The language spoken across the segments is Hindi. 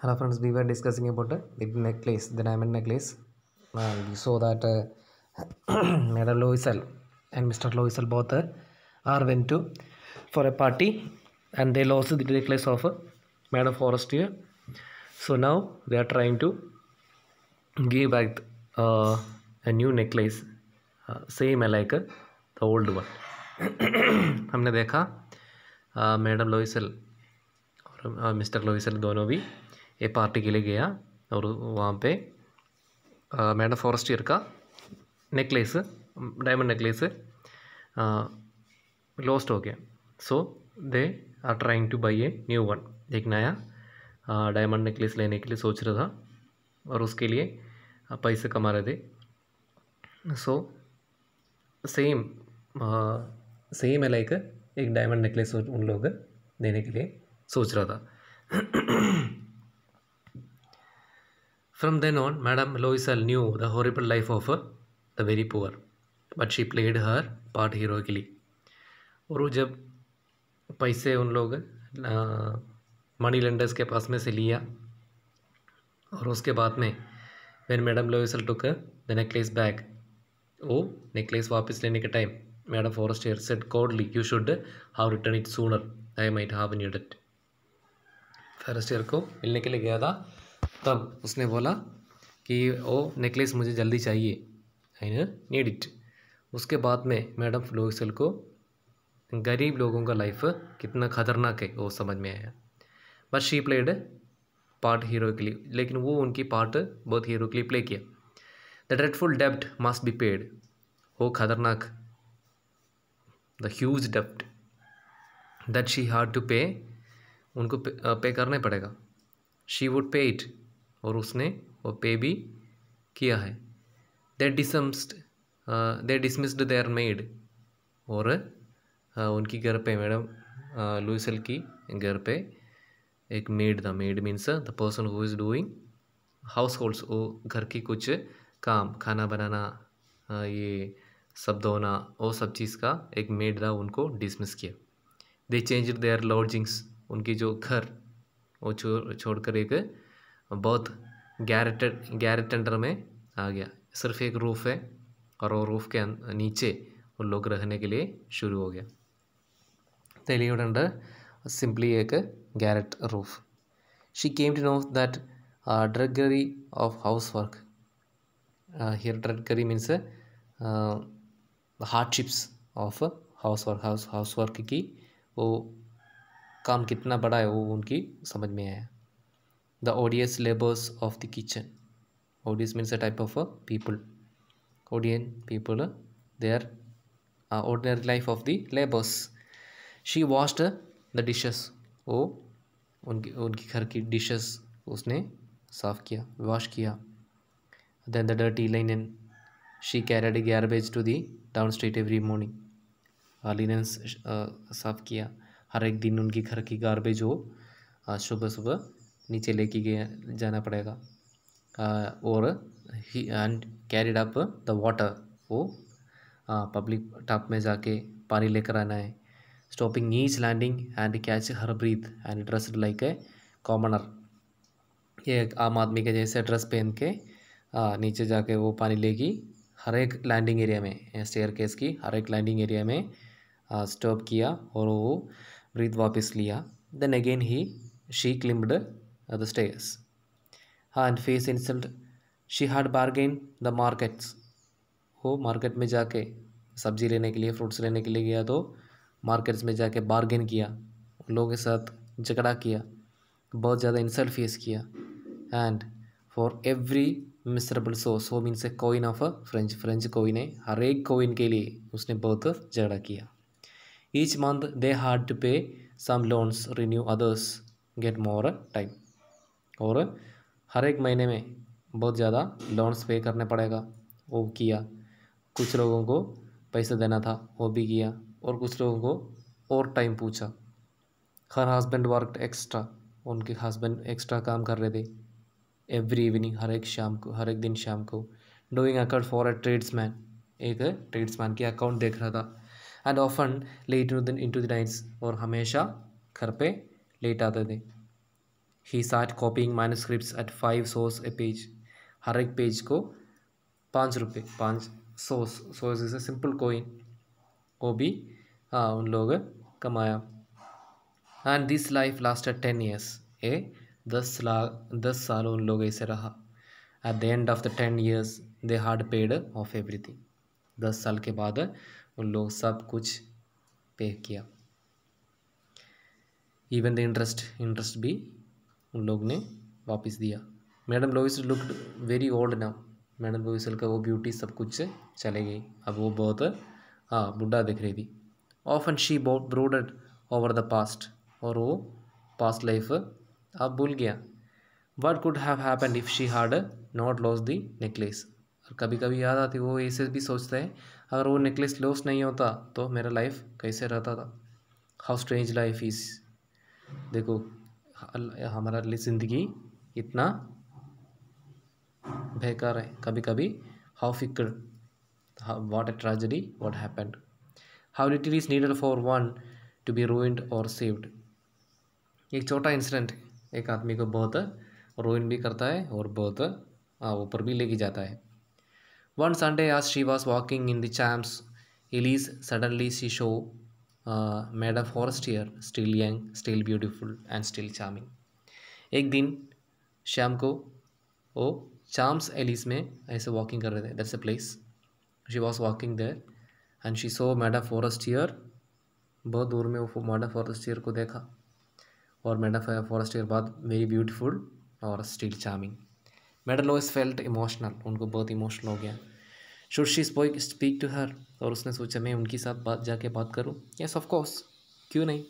hello friends we were discussing about the necklace the diamond necklace and we saw that uh, Mr. Loisel and Mr. Loisel both uh, are went to for a party and they lost the necklace of uh, Madam here. so now they are trying to give back uh, a new necklace uh, same like uh, the old one हमने देखा मैडम uh, लोइसल और मिस्टर uh, लोइसल दोनों भी ये पार्टी के लिए गया और वहाँ पे मैडम फॉरेस्टियर का नेकलेस डायमंड नेकलेस लॉस्ट हो गया so they are trying to buy a new one एक नया डायमंड नेकलेस लेने के लिए सोच रहा था और उसके लिए पैसे कमा रहे थे सो सेम सेम है लाइक एक डायमंड नेकलेस उन लोग देने के लिए सोच रहा था From then on, Madame the knew the horrible life of the very poor, but she played her part heroically. और जब पैसे उन लोग मनी लेंडर्स के पास में से लिया और उसके बाद में मैंने madam Loisel took the necklace back वो नेकलेस वापस लेने के time madam Forestier said coldly you should have return it sooner I might have need it Forestier को मिलने के लिए गया था तब उसने बोला कि ओ नेकलेस मुझे जल्दी चाहिए आई नीड इट उसके बाद में मैडम फ्लोसल को गरीब लोगों का लाइफ कितना ख़तरनाक है वो समझ में आया but she played part hero के लिए लेकिन वो उनकी पार्ट बहुत हीरो के लिए प्ले किया द ड्रेडफुल डेप्ट मस्ट बी पेड वो खतरनाक द ह्यूज डेप्ट that she had to pay उनको पे, पे करना पड़ेगा शी वुड पे इट और उसने वो पे भी किया है they dismissed they dismissed their maid और uh, उनकी घर पे मैडम लुइसल uh, की घर पे एक मेड था maid means the person who is doing households वो घर की कुछ काम खाना बनाना uh, ये सब धोना वो सब चीज़ का एक मेड था उनको डिसमिस किया दे चेंज देयर लॉजिंग्स उनकी जो घर वो छो छोड़ एक बहुत गैरेटेड गैरेट अंडर में आ गया सिर्फ एक रूफ़ है और वो रूफ़ के अं, नीचे वो लोग रहने के लिए शुरू हो गया तो अंडर सिंपली एक garret roof she came to know that drudgery of house work here drudgery means hardships of house work house house work की वो काम कितना बड़ा है वो उनकी समझ में आया the odious labors of the kitchen. Odious means a type of a people. Odian people, uh, their uh, ordinary life of the labors. She washed uh, the dishes. o unki वो उनकी उनकी घर की डिशेस उसने साफ़ किया वॉश किया then the dirty linen she carried garbage to the down street every morning linens साफ़ किया हर एक दिन उनकी घर की गार्बेज वो सुबह सुबह नीचे लेके जाना पड़ेगा और he and carried up the water वो पब्लिक टॉप में जाके पानी लेकर आना है stopping each landing and catch her breath and dressed like a commoner ये आम आदमी के जैसे ड्रेस पहन के आ, नीचे जाके वो पानी लेगी हर एक लैंडिंग एरिया में स्टेयर केस की हर एक लैंडिंग एरिया में स्टॉप किया और वो ब्रीथ वापस लिया then again he she climbed the stairs and face insult she had bargain the markets वो मार्केट में जाके सब्जी लेने के लिए फ्रूट्स लेने के लिए गया तो मार्केट्स में जाके बार्गेन किया उन लोगों के साथ झगड़ा किया बहुत ज़्यादा इंसल्ट फेस किया and for every miserable sou sou means a coin of a French French coin है हर एक कोइन के लिए उसने बहुत झगड़ा किया each month they had to pay some loans renew others get more time और हर एक महीने में बहुत ज़्यादा लोन्स पे करने पड़ेगा वो किया कुछ लोगों को पैसे देना था वो भी किया और कुछ लोगों को और टाइम पूछा हर हस्बैंड वर्क एक्स्ट्रा उनके हस्बैंड एक्स्ट्रा काम कर रहे थे एवरी इवनिंग हर एक शाम को हर एक दिन शाम को doing account for a tradesman एक ट्रेड्समैन की अकाउंट देख रहा था and often late into the nights और हमेशा घर पे लेट आते थे he sat copying manuscript at five sous a page हर एक पेज को पाँच रुपये पाँच sous sous is a simple coin वो भी हाँ उन लोग कमाया and this life lasted ten years a दस लाख दस साल उन लोग ऐसे रहा at the end of the ten years they had paid off everything दस साल के बाद उन लोग सब कुछ पे किया इवन द इंटरेस्ट इंटरेस्ट भी उन लोग ने वापस दिया madam Loisel looked very old now madam Loisel का वो ब्यूटी सब कुछ से चले गई अब वो बहुत हाँ बुढ़ा दिख रही थी off and she brooded over the past और वो पास्ट लाइफ अब भूल गया what could have happen if she had not lost the necklace और कभी कभी याद आती वो ऐसे भी सोचते हैं अगर वो नेकलेस लॉस नहीं होता तो मेरा लाइफ कैसे रहता था हाउ स्ट्रेंज लाइफ इज़ देखो हमारा ज़िंदगी इतना बेकार है कभी कभी how fickle what a tragedy what happened how little is needed for one to be ruined और सेव्ड एक छोटा इंसिडेंट एक आदमी को बहुत रोइन भी करता है और बहुत हाँ, ऊपर भी लेके जाता है वन संडे आज she was walking in the Champs Elysees suddenly she saw madame Forestier still young still beautiful and still charming एक दिन शाम को वो चाम्स एलिस में ऐसे वॉकिंग कर रहे थे that's a place she was walking there and she saw a Forestier बहुत दूर में वो अ फॉरेस्ट ईयर को देखा और अ फॉरेस्ट ईयर बाद वेरी ब्यूटीफुल और still charming Madame Loisel felt emotional उनको बहुत इमोशनल हो गया should she speak to her और उसने सोचा मैं उनके साथ बात जाके बात करूँ येस ऑफकोर्स क्यों नहीं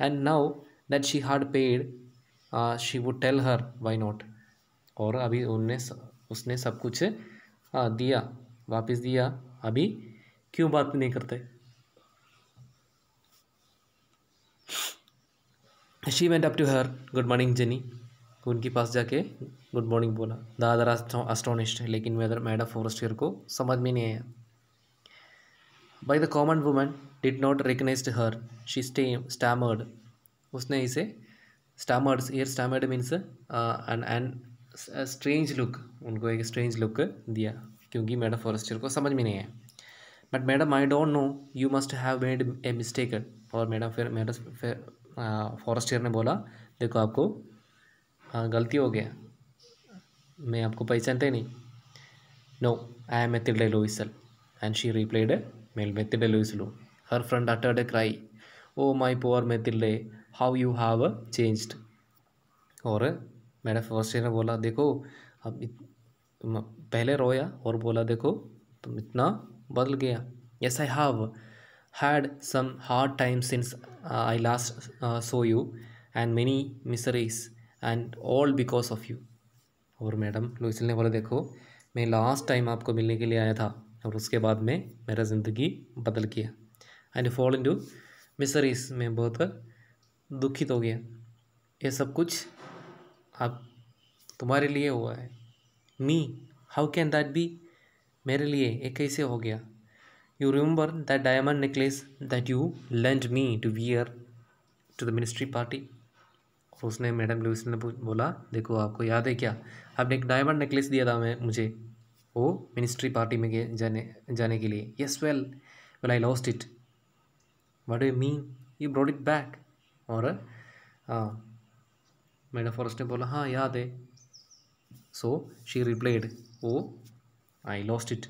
and now that she had paid she would tell her why not और अभी उनने उसने सब कुछ आ, uh, दिया वापस दिया अभी क्यों बात नहीं करते she went up to her good morning Jeanne तो उनके पास जाके गुड मॉर्निंग बोला दादर अदर अस्टोनिश्ड लेकिन मैडम ईयर को समझ में नहीं आया by the common women did not recognize her she stay stammered उसने इसे स्टैमर्ड ईयर stammered means and and strange look उनको एक स्ट्रेंज लुक दिया क्योंकि मैडम फॉरेस्टियर को समझ में नहीं आया but Madame I don't know you must have made a mistake और मैडम फिर मैडम ईयर uh, ने बोला देखो आपको हाँ गलती हो गया मैं आपको पहचानते नहीं नो आई एम एथिडे Loisel and she replied, Well, Mathilde Luislu. Her friend uttered a cry, Oh, my poor Mathilde, how you have changed और मैंने फर्स्ट ने बोला देखो अब पहले रोया और बोला देखो तुम इतना बदल गया yes I have had some hard time since I last saw you and many miseries and all because of you और मैडम लुइसल ने बोला देखो मैं लास्ट टाइम आपको मिलने के लिए आया था और उसके बाद में मेरा ज़िंदगी बदल गया and fall into miseries मैं बहुत दुखित हो गया ये सब कुछ आप तुम्हारे लिए हुआ है me how can that be मेरे लिए ये कैसे हो गया you remember that diamond necklace that you lend me to wear to the ministry party तो उसने मैडम लुइस ने बोला देखो आपको याद है क्या आपने एक डायमंड नेकलेस दिया था मैं मुझे वो मिनिस्ट्री पार्टी में जाने जाने के लिए yes well well I lost it what you mean you brought it back और हाँ मैडम फॉरेस्ट ने बोला हाँ याद है so she replied oh I lost it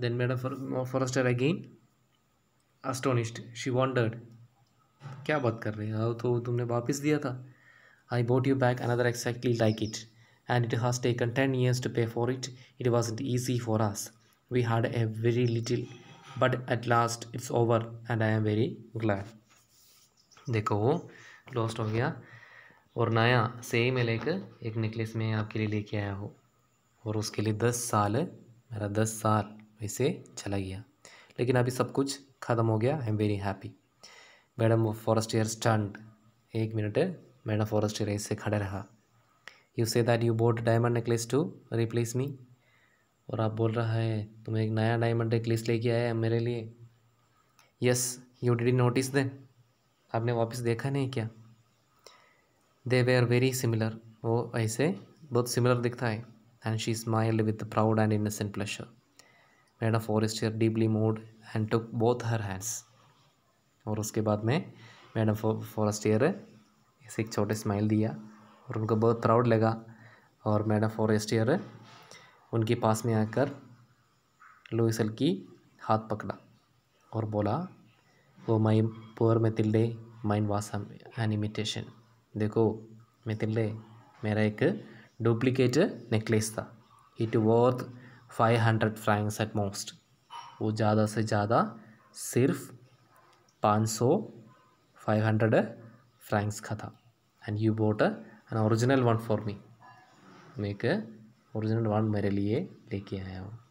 then Madame Forestier again astonished she wondered क्या बात कर रहे हो तो तुमने वापस दिया था I bought you back another exactly like it and it has taken ten years to pay for it it was it easy for us we had a very little but at last it's over and I am very glad देखो वो लॉस्ट हो गया और नया सेम है लेकर एक नेकलेस में आपके लिए लेके आया हो और उसके लिए दस साल मेरा दस साल वैसे चला गया लेकिन अभी सब कुछ ख़त्म हो गया I am very happy Madame Forestier stunned एक मिनट मैडम ईयर ऐसे खड़े रहा you say that you bought diamond necklace to replace me और आप बोल रहा है तुम एक नया डायमंड नेकलेस लेके आया है मेरे लिए yes you did notice then आपने वापस देखा नहीं क्या they were are very similar वो ऐसे बहुत सिमिलर दिखता है and she smiled with proud and innocent pleasure Madame ईयर deeply moved and took both her hands और उसके बाद में मैडम ईयर ऐसे एक छोटे स्माइल दिया और उनको बहुत प्राउड लगा और मैडम ईयर उनके पास में आकर लुइसल की हाथ पकड़ा और बोला वो माई पुअर मितिल्डे माइन वास एनिमिटेशन देखो मितिल्डे मेरा एक डुप्लीकेट नेकलेस था it worth five hundred francs at most वो ज़्यादा से ज़्यादा सिर्फ पाँच सौ फाइव हंड्रेड फ्रैंक्स का था and you bought an original one for me मैं एक ओरिजिनल वन मेरे लिए लेके आया हूँ